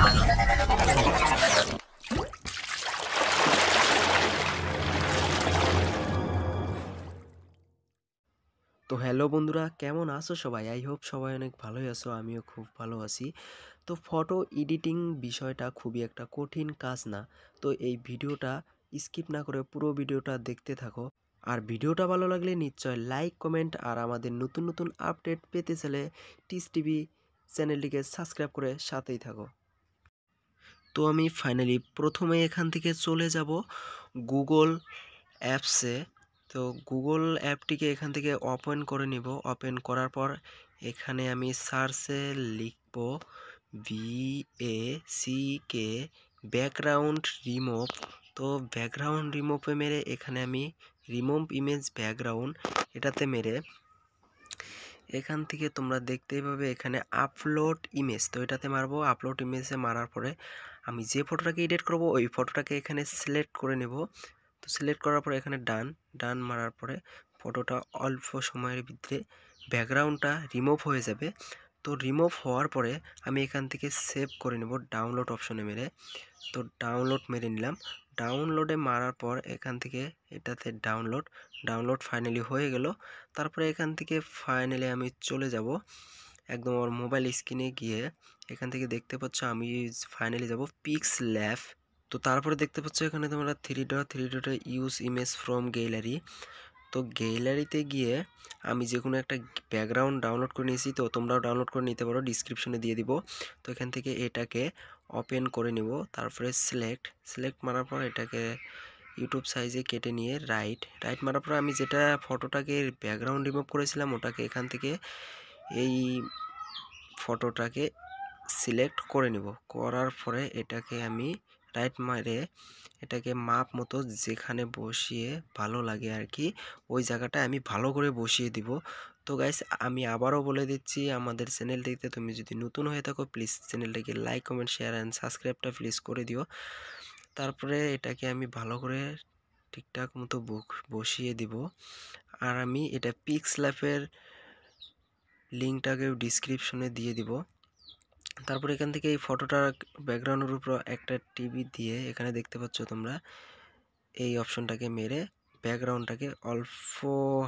তো হ্যালো বন্ধুরা কেমন আছো সবাই আই হোপ সবাই অনেক ভালোই আছো আমিও খুব ভালো আছি তো ফটো এডিটিং বিষয়টা খুবই একটা কঠিন কাজ না তো এই ভিডিওটা স্কিপ না করে পুরো ভিডিওটা দেখতে থাকো আর ভিডিওটা ভালো লাগলে নিশ্চয় লাইক কমেন্ট আর আমাদের নতুন নতুন আপডেট পেতে চাইলে টিস টিভি চ্যানেলটিকে সাবস্ক্রাইব করে সাথেই থাকো তো আমি ফাইনালি প্রথমে এখান থেকে চলে যাব গুগল অ্যাপসে তো গুগল অ্যাপটিকে এখান থেকে ওপেন করে নিব ওপেন করার পর এখানে আমি সার্চে লিখব V A C K background remove তো ব্যাকগ্রাউন্ড রিমোভে মেরে এখানে আমি রিমোভ ইমেজ ব্যাকগ্রাউন্ড এটাতে মেরে এখান থেকে তোমরা দেখতেই পাবে এখানে আপলোড ইমেজ তো এটাতে মারবো আপলোড ইমেজে মারার পরে আমি যে ফটোটাকে এডিট করব ওই ফটোটাকে এখানে সিলেক্ট করে নেব তো সিলেক্ট করার পরে এখানে ডান ডান মারার পরে ফটোটা অল্প সময়ের ভিতরে ব্যাকগ্রাউন্ডটা রিমুভ হয়ে যাবে তো রিমুভ হওয়ার পরে আমি এখান থেকে সেভ করে নেব ডাউনলোড অপশনে মেরে তো ডাউনলোড মেরে নিলাম ডাউনলোডে মারার পর এখান থেকে এটাতে ডাউনলোড ডাউনলোড ফাইনালি হয়ে গেল তারপরে এখান থেকে ফাইনালি আমি চলে যাব একদম আমার মোবাইল স্ক্রিনে গিয়ে এখান থেকে দেখতে পাচ্ছ আমি ফাইনালি যাব পিক্স ল্যাফ তো তারপরে দেখতে পাচ্ছ এখানে তোমরা থ্রি ডট থ্রি ডটে ইউজ ইমেজ ফ্রম গ্যালারি তো গ্যালারিতে গিয়ে আমি যে কোনো একটা ব্যাকগ্রাউন্ড ডাউনলোড করে নিয়েছি তো তোমরাও ডাউনলোড করে নিতে পারো ডিসক্রিপশনে দিয়ে দিব তো এখান থেকে এটাকে ওপেন করে নিব তারপরে সিলেক্ট সিলেক্ট মারার পর এটাকে ইউটিউব সাইজে কেটে নিয়ে রাইট রাইট মারার পর আমি যেটা ফটোটাকে ব্যাকগ্রাউন্ড রিমুভ করেছিলাম ওটাকে এখান থেকে এই ফটোটাকে সিলেক্ট করে নিব করার পরে এটাকে আমি রাইট মারে এটাকে মাপ মতো যেখানে বসিয়ে ভালো লাগে আর কি ওই জায়গাটা আমি ভালো করে বসিয়ে দিব তো গাইস আমি আবারও বলে দিচ্ছি আমাদের চ্যানেলটিতে তুমি যদি নতুন হয়ে থাকো প্লিজ চ্যানেলটাকে লাইক কমেন্ট শেয়ার অ্যান্ড সাবস্ক্রাইবটা প্লিজ করে দিও তারপরে এটাকে আমি ভালো করে ঠিকঠাক মতো বসিয়ে দিব আর আমি এটা পিক্স ল্যাপের লিঙ্কটাকেও ডিসক্রিপশনে দিয়ে দিব তারপর এখান থেকে এই ফটোটার ব্যাকগ্রাউন্ডের উপর একটা টিভি দিয়ে এখানে দেখতে পাচ্ছ তোমরা এই অপশনটাকে মেরে ব্যাকগ্রাউন্ডটাকে অল্প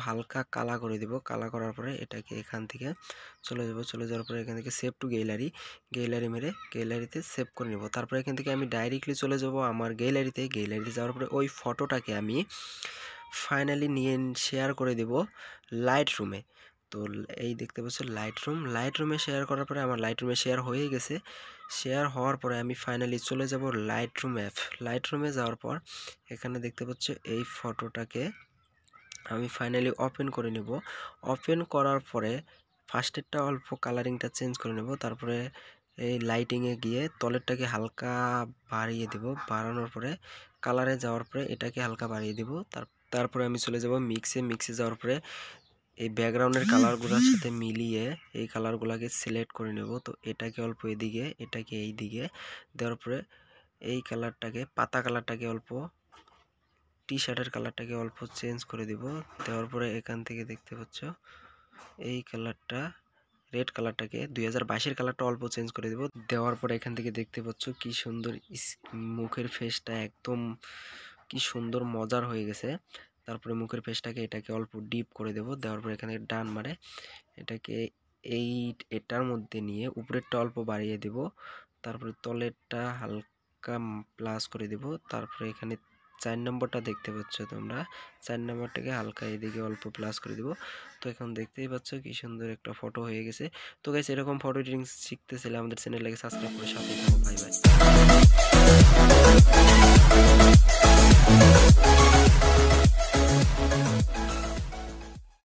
হালকা কালা করে দেব কালা করার পরে এটাকে এখান থেকে চলে যাব চলে যাওয়ার পরে এখান থেকে সেভ টু গ্যালারি গ্যালারি মেরে গ্যালারিতে সেভ করে নেব তারপরে এখান থেকে আমি ডাইরেক্টলি চলে যাব আমার গ্যালারিতে গ্যালারিতে যাওয়ার পরে ওই ফটোটাকে আমি ফাইনালি নিয়ে শেয়ার করে দেব লাইট রুমে তো এই দেখতে পাচ্ছ লাইট রুম লাইট রুমে শেয়ার করার পরে আমার লাইট রুমে শেয়ার হয়ে গেছে শেয়ার হওয়ার পরে আমি ফাইনালি চলে যাব লাইট রুম অ্যাপ লাইট রুমে যাওয়ার পর এখানে দেখতে পাচ্ছ এই ফটোটাকে আমি ফাইনালি ওপেন করে নেব ওপেন করার পরে ফার্স্টেরটা অল্প কালারিংটা চেঞ্জ করে নেব তারপরে এই লাইটিংয়ে গিয়ে তলেরটাকে হালকা বাড়িয়ে দেব বাড়ানোর পরে কালারে যাওয়ার পরে এটাকে হালকা বাড়িয়ে দেব তার তারপরে আমি চলে যাব মিক্সে মিক্সে যাওয়ার পরে এই ব্যাকগ্রাউন্ডের কালারগুলোর সাথে মিলিয়ে এই কালারগুলোকে সিলেক্ট করে নেব তো এটাকে অল্প এদিকে এটাকে এই দিকে দেওয়ার পরে এই কালারটাকে পাতা কালারটাকে অল্প টি শার্টের কালারটাকে অল্প চেঞ্জ করে দিব দেওয়ার পরে এখান থেকে দেখতে পাচ্ছ এই কালারটা রেড কালারটাকে দুই হাজার বাইশের কালারটা অল্প চেঞ্জ করে দেব দেওয়ার পরে এখান থেকে দেখতে পাচ্ছ কি সুন্দর মুখের ফেসটা একদম কি সুন্দর মজার হয়ে গেছে তারপরে মুখের পেস্টটাকে এটাকে অল্প ডিপ করে দেব দেওয়ার পর এখানে ডান মারে এটাকে এই এটার মধ্যে নিয়ে উপরেরটা অল্প বাড়িয়ে দেব তারপরে তলেরটা হালকা প্লাস করে দেব তারপরে এখানে চার নম্বরটা দেখতে পাচ্ছ তোমরা চার নম্বরটাকে হালকা এদিকে অল্প প্লাস করে দেবো তো এখন দেখতেই পাচ্ছ কি সুন্দর একটা ফটো হয়ে গেছে তো গাইস এরকম ফটো এডিটিং শিখতেছিলে আমাদের চ্যানেলটাকে সাবস্ক্রাইব করে সাথে বাই বাই